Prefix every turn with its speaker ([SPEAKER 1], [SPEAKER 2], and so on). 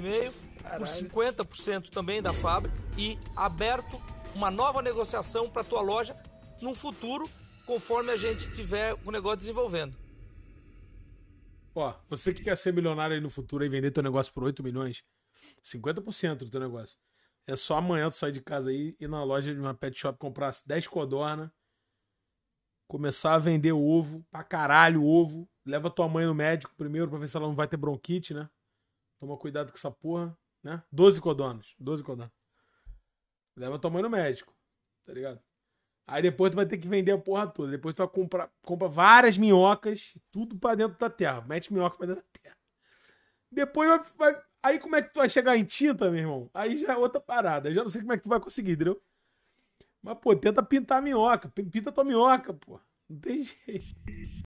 [SPEAKER 1] meio, por 50% também da fábrica e aberto uma nova negociação para a tua loja no futuro, conforme a gente tiver o negócio desenvolvendo.
[SPEAKER 2] Ó, você que quer ser milionário aí no futuro e vender teu negócio por 8 milhões, 50% do teu negócio. É só amanhã tu sair de casa aí e na loja de uma pet shop comprar 10 codorna, começar a vender ovo, pra caralho ovo, leva tua mãe no médico primeiro pra ver se ela não vai ter bronquite, né? Toma cuidado com essa porra, né? 12 codonas. 12 codonas. Leva tua mãe no médico, tá ligado? Aí depois tu vai ter que vender a porra toda. Depois tu vai comprar compra várias minhocas, tudo pra dentro da terra. Mete minhoca pra dentro da terra. Depois vai, vai, Aí como é que tu vai chegar em tinta, meu irmão? Aí já é outra parada. Eu já não sei como é que tu vai conseguir, entendeu? Mas, pô, tenta pintar a minhoca. Pinta a tua minhoca, pô. Não tem jeito.